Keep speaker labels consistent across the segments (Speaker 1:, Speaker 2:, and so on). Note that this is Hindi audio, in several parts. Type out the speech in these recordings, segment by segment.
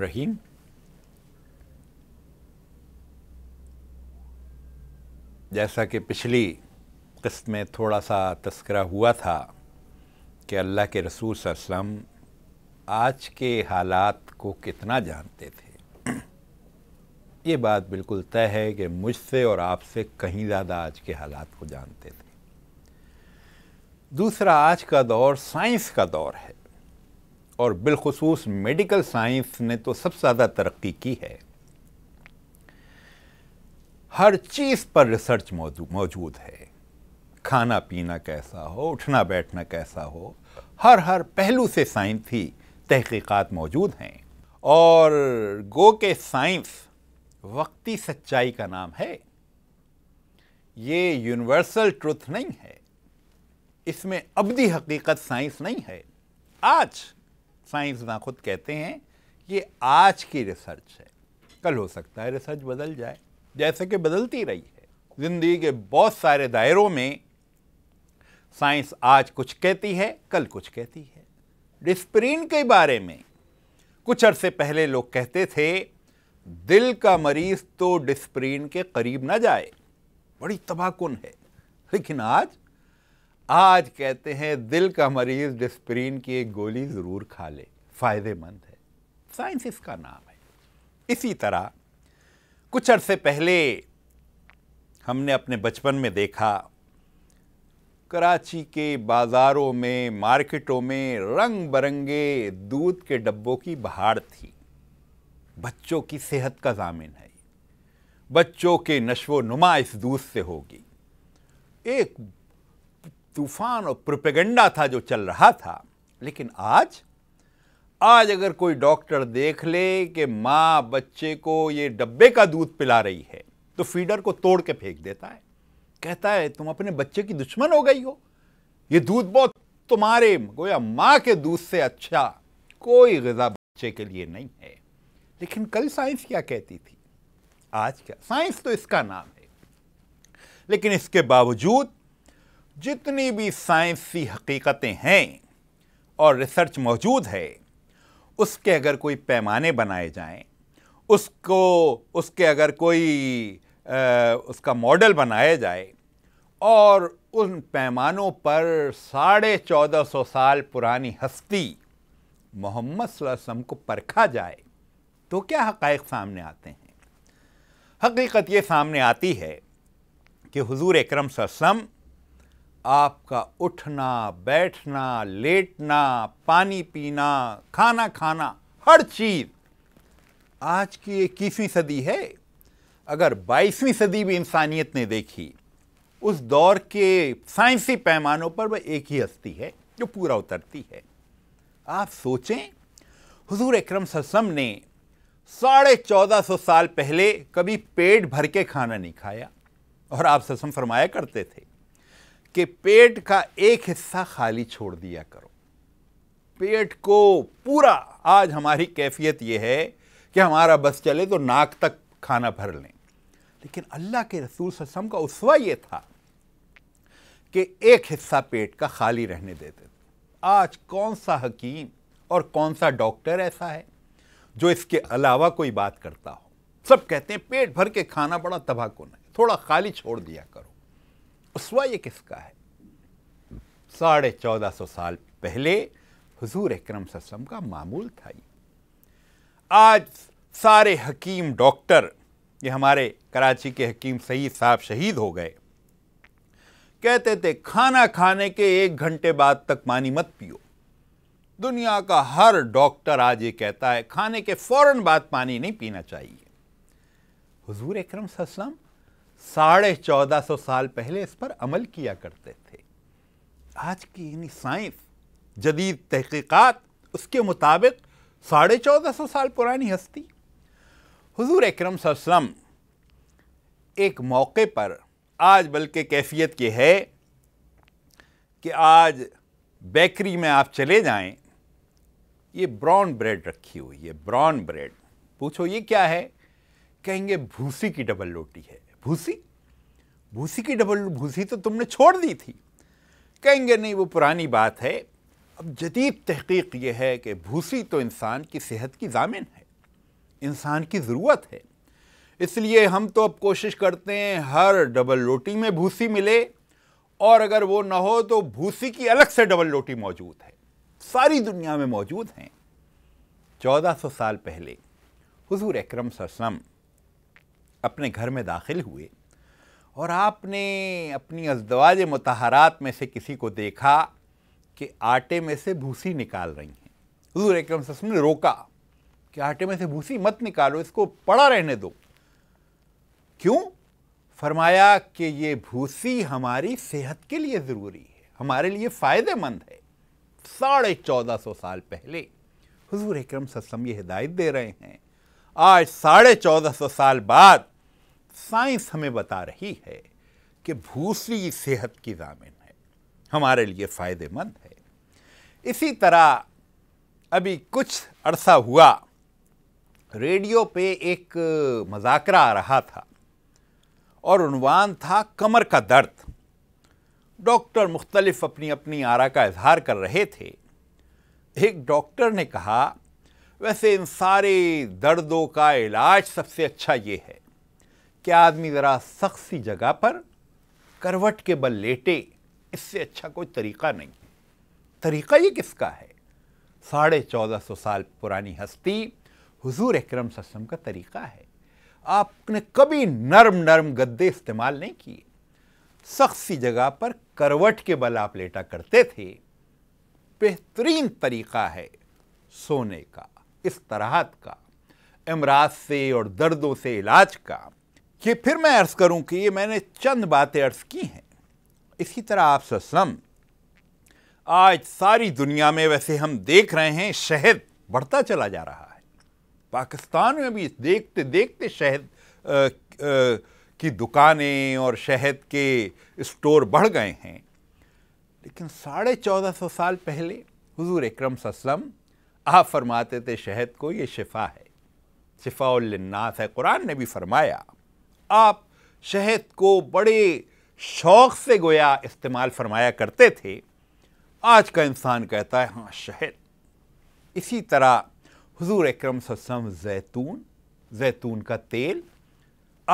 Speaker 1: रहीम जैसा कि पिछली किस्त में थोड़ा सा तस्करा हुआ था कि अल्लाह के रसूल वसम आज के हालात को कितना जानते थे ये बात बिल्कुल तय है कि मुझसे और आपसे कहीं ज़्यादा आज के हालात को जानते थे दूसरा आज का दौर साइंस का दौर है और बिलखसूस मेडिकल साइंस ने तो सबसे ज़्यादा तरक्की की है हर चीज़ पर रिसर्च मौजूद है खाना पीना कैसा हो उठना बैठना कैसा हो हर हर पहलू से साइंस ही तहकीक़ात मौजूद हैं और गो के साइंस वक्ती सच्चाई का नाम है ये यूनिवर्सल ट्रुथ नहीं है इसमें अब भी हकीकत साइंस नहीं है आज ना खुद कहते हैं ये आज की रिसर्च है कल हो सकता है रिसर्च बदल जाए जैसे कि बदलती रही है ज़िंदगी के बहुत सारे दायरों में साइंस आज कुछ कहती है कल कुछ कहती है डिस्प्रीन के बारे में कुछ अरसे पहले लोग कहते थे दिल का मरीज तो डिस्प्रीन के करीब ना जाए बड़ी तबाहकुन है लेकिन आज आज कहते हैं दिल का मरीज डिस्प्रीन की एक गोली ज़रूर खा ले फ़ायदेमंद है साइंस इसका नाम है इसी तरह कुछ अरसे पहले हमने अपने बचपन में देखा कराची के बाज़ारों में मार्केटों में रंग बरंगे दूध के डब्बों की बहार थी बच्चों की सेहत का जामिन है बच्चों के नशो नुमा इस दूध से होगी एक तूफान और प्रोपेगेंडा था जो चल रहा था लेकिन आज आज अगर कोई डॉक्टर देख ले कि माँ बच्चे को ये डब्बे का दूध पिला रही है तो फीडर को तोड़ के फेंक देता है कहता है तुम अपने बच्चे की दुश्मन हो गई हो ये दूध बहुत तुम्हारे गोया माँ के दूध से अच्छा कोई गज़ा बच्चे के लिए नहीं है लेकिन कल साइंस क्या कहती थी आज क्या साइंस तो इसका नाम है लेकिन इसके बावजूद जितनी भी साइंसी हकीकतें हैं और रिसर्च मौजूद है उसके अगर कोई पैमाने बनाए जाएं उसको उसके अगर कोई आ, उसका मॉडल बनाया जाए और उन पैमानों पर साढ़े चौदह सौ साल पुरानी हस्ती मोहम्मद वसम को परखा जाए तो क्या हक़ सामने आते हैं हकीकत ये सामने आती है कि हुजूर अकरम सम आपका उठना बैठना लेटना पानी पीना खाना खाना हर चीज़ आज की इक्कीसवीं सदी है अगर बाईसवीं सदी भी इंसानियत ने देखी उस दौर के साइंसी पैमानों पर वह एक ही हस्ती है जो पूरा उतरती है आप सोचें हुजूर अकरम ससम ने साढ़े चौदह सौ साल पहले कभी पेट भर के खाना नहीं खाया और आप ससम फरमाया करते थे कि पेट का एक हिस्सा खाली छोड़ दिया करो पेट को पूरा आज हमारी कैफियत यह है कि हमारा बस चले तो नाक तक खाना भर लें लेकिन अल्लाह के रसूल ससम का उसवा यह था कि एक हिस्सा पेट का खाली रहने देते थे आज कौन सा हकीम और कौन सा डॉक्टर ऐसा है जो इसके अलावा कोई बात करता हो सब कहते हैं पेट भर के खाना बड़ा को नहीं थोड़ा खाली छोड़ दिया करो उसवा ये किसका है साढ़े चौदह सौ साल पहले हुजूर अक्रम ससम का मामूल था ये आज सारे हकीम डॉक्टर ये हमारे कराची के हकीम सईद साहब शहीद हो गए कहते थे खाना खाने के एक घंटे बाद तक पानी मत पियो दुनिया का हर डॉक्टर आज ये कहता है खाने के फौरन बाद पानी नहीं पीना चाहिए हुजूर अक्रम ससम साढ़े चौदह सौ साल पहले इस पर अमल किया करते थे आज की यानी साइंस जदीद तहकीक़ात उसके मुताबिक साढ़े चौदह सौ साल पुरानी हस्ती हुजूर अकरम सल्लम एक मौके पर आज बल्कि कैफियत ये है कि आज बेकरी में आप चले जाएं ये ब्राउन ब्रेड रखी हुई है ब्राउन ब्रेड पूछो ये क्या है कहेंगे भूसी की डबल रोटी है भूसी भूसी की डबल भूसी तो तुमने छोड़ दी थी कहेंगे नहीं वो पुरानी बात है अब जदीद तहकीक ये है कि भूसी तो इंसान की सेहत की जामिन है इंसान की ज़रूरत है इसलिए हम तो अब कोशिश करते हैं हर डबल रोटी में भूसी मिले और अगर वो ना हो तो भूसी की अलग से डबल रोटी मौजूद है सारी दुनिया में मौजूद हैं 1400 साल पहले हुजूर अकरम सरसम अपने घर में दाखिल हुए और आपने अपनी अजदवाज मतहरात में से किसी को देखा कि आटे में से भूसी निकाल रही हैं हजूर अक्रम ने रोका कि आटे में से भूसी मत निकालो इसको पड़ा रहने दो क्यों फरमाया कि ये भूसी हमारी सेहत के लिए ज़रूरी है हमारे लिए फ़ायदेमंद है साढ़े चौदह सौ साल पहले हजूर अक्रम सस्म ये हिदायत दे रहे हैं आज साढ़े चौदह सौ साल बाद साइंस हमें बता रही है कि भूसी सेहत की जामिन है हमारे लिए फ़ायदेमंद है इसी तरह अभी कुछ अरसा हुआ रेडियो पे एक मजाकरा आ रहा था और उनवान था कमर का दर्द डॉक्टर मुख्तलिफ अपनी अपनी आरा का इजहार कर रहे थे एक डॉक्टर ने कहा वैसे इन सारे दर्दों का इलाज सबसे अच्छा ये है क्या आदमी ज़रा सख्त सी जगह पर करवट के बल लेटे इससे अच्छा कोई तरीका नहीं तरीका ये किसका है साढ़े चौदह सौ साल पुरानी हस्ती हुजूर अक्रम सस्म का तरीका है आपने कभी नरम नरम गद्दे इस्तेमाल नहीं किए सख्त सी जगह पर करवट के बल आप लेटा करते थे बेहतरीन तरीका है सोने का इस तरह का इमराज से और दर्दों से इलाज का कि फिर मैं अर्ज़ करूं कि ये मैंने चंद बातें अर्ज़ की हैं इसी तरह आप सलम आज सारी दुनिया में वैसे हम देख रहे हैं शहद बढ़ता चला जा रहा है पाकिस्तान में भी देखते देखते शहद की दुकानें और शहद के स्टोर बढ़ गए हैं लेकिन साढ़े चौदह सौ साल पहले हुजूर अक्रम सलम आप फरमाते थे शहद को ये शिफा है शिफा उन्नास है कुरान ने भी फरमाया आप शहद को बड़े शौक से गोया इस्तेमाल फरमाया करते थे आज का इंसान कहता है हाँ शहद इसी तरह हुजूर अक्रम सम जैतून जैतून का तेल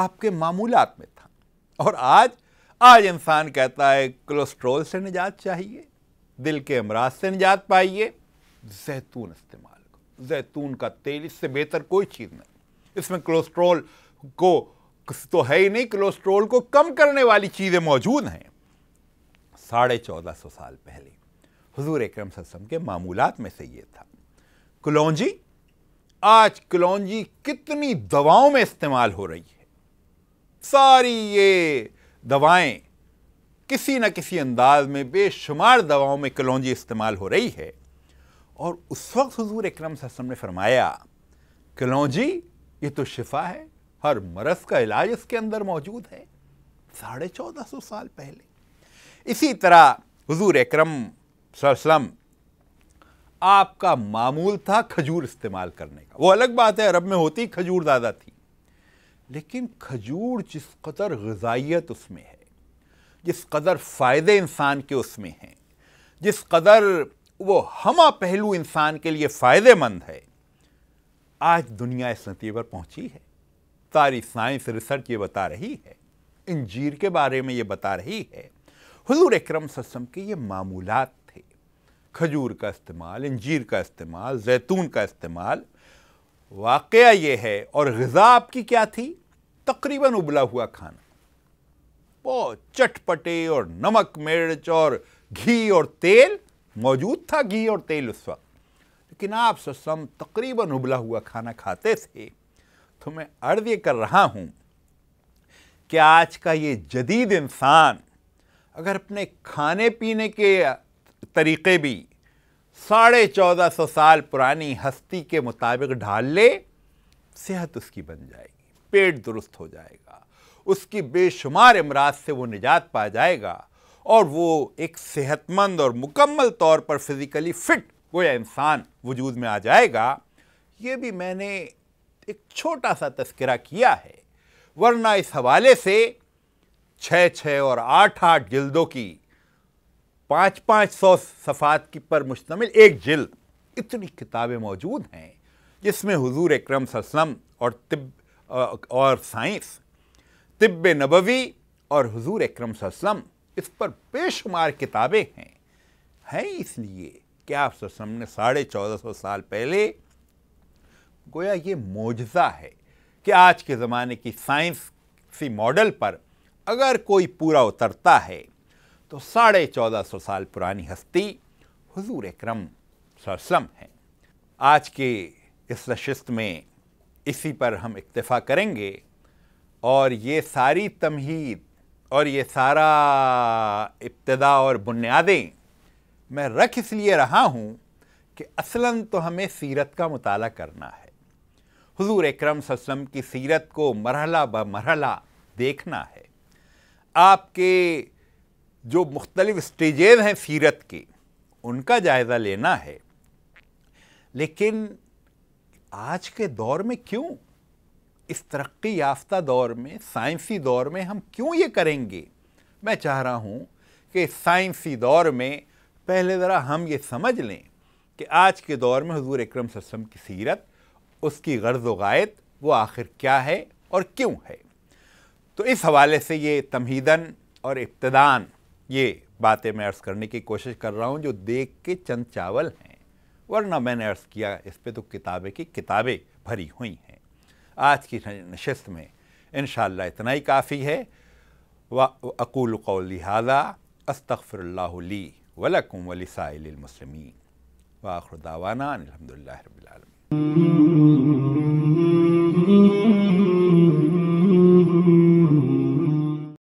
Speaker 1: आपके मामूलात में था और आज आज इंसान कहता है कोलेस्ट्रॉल से निजात चाहिए दिल के अमराज से निजात पाइए जैतून इस्तेमाल करो जैतून का तेल इससे बेहतर कोई चीज़ नहीं इसमें कोलेस्ट्रॉल को तो है ही नहीं कोलेस्ट्रोल को कम करने वाली चीज़ें मौजूद हैं साढ़े चौदह सौ साल पहले हजूर अक्रम सस्म के मामूलत में से ये था कलौजी आज कलौजी कितनी दवाओं में इस्तेमाल हो रही है सारी ये दवाएं किसी न किसी अंदाज में बेशुमार दवाओं में कलौजी इस्तेमाल हो रही है और उस वक्त हजूर अक्रम सस्म ने फरमाया कलौजी ये तो शिफा है हर मरस का इलाज इसके अंदर मौजूद है साढ़े चौदह सौ साल पहले इसी तरह हुजूर अक्रम आपका मामूल था खजूर इस्तेमाल करने का वो अलग बात है अरब में होती खजूर ज़्यादा थी लेकिन खजूर जिस कदर गजाइत उसमें है जिस कदर फ़ायदे इंसान के उसमें हैं जिस कदर वो हम पहलू इंसान के लिए फ़ायदेमंद है आज दुनिया इस नतीजे पर पहुंची है सारी साइंस रिसर्च ये बता रही है इंजीर के बारे में ये बता रही है हजूर अक्रम सस्म के ये मामूलत थे खजूर का इस्तेमाल इंजीर का इस्तेमाल जैतून का इस्तेमाल वाक़ ये है और गज़ा आपकी क्या थी तकरीबन उबला हुआ खाना बहुत चटपटे और नमक मिर्च और घी और तेल मौजूद था घी और तेल उस वक्त लेकिन आप सस्म तकरीबन उबला हुआ खाना खाते थे हाथों में अर्ज ये कर रहा हूं कि आज का ये जदीद इंसान अगर अपने खाने पीने के तरीक़े भी साढ़े चौदह सौ साल पुरानी हस्ती के मुताबिक ढाल ले सेहत उसकी बन जाएगी पेट दुरुस्त हो जाएगा उसकी बेशुमार अमराज से वो निजात पा जाएगा और वो एक सेहतमंद और मुकम्मल तौर पर फिज़िकली फ़िट वो इंसान वजूद में आ जाएगा ये भी मैंने एक छोटा सा तस्करा किया है वरना इस हवाले से छः छः और आठ आठ जिल्दों की पाँच पाँच सौ सफ़ात की पर मुश्तमिल एक जिल्द इतनी किताबें मौजूद हैं जिसमें हुजूर अक्रम सलम और तिब और साइंस तिब नबवी और हुजूर अक्रम सलम इस पर बेशुमार किताबें हैं हैं इसलिए क्या आप सलम ने साढ़े चौदह सौ साल पहले गोया ये मोजा है कि आज के ज़माने की साइंस सी मॉडल पर अगर कोई पूरा उतरता है तो साढ़े चौदह सौ साल पुरानी हस्ती हजूर अक्रम सरसम है आज के इस नशिस्त में इसी पर हम इक्तफ़ा करेंगे और ये सारी तमहीद और ये सारा इब्तदा और बुनियादें मैं रख इसलिए रहा हूँ कि असलन तो हमें सीरत का मताल करना है हजूर अक्रम सम की सीरत को मरहला ब मरहला देखना है आपके जो मुख्तलिफ स्टेजेज हैं सीरत के उनका जायज़ा लेना है लेकिन आज के दौर में क्यों इस तरक्की याफ्ता दौर में साइंसी दौर में हम क्यों ये करेंगे मैं चाह रहा हूँ कि साइंसी दौर में पहले ज़रा हम ये समझ लें कि आज के दौर में हजूर अक्रम सम की सीरत उसकी गर्ज वायद वो आखिर क्या है और क्यों है तो इस हवाले से ये तमहीदन और इब्तदान ये बातें मैं अर्ज़ करने की कोशिश कर रहा हूँ जो देख के चंद चावल हैं वरना मैंने अर्ज़ किया इस पर तो किताबें की किताबें भरी हुई हैं आज की नशस्त में इन इतना ही काफ़ी है व अकूल कौल हाजा अस्तफ़रल्ली वलकुम वलिसाइलमसलमिन वाखुर अलहमदिल्लाबीआलम Thank you.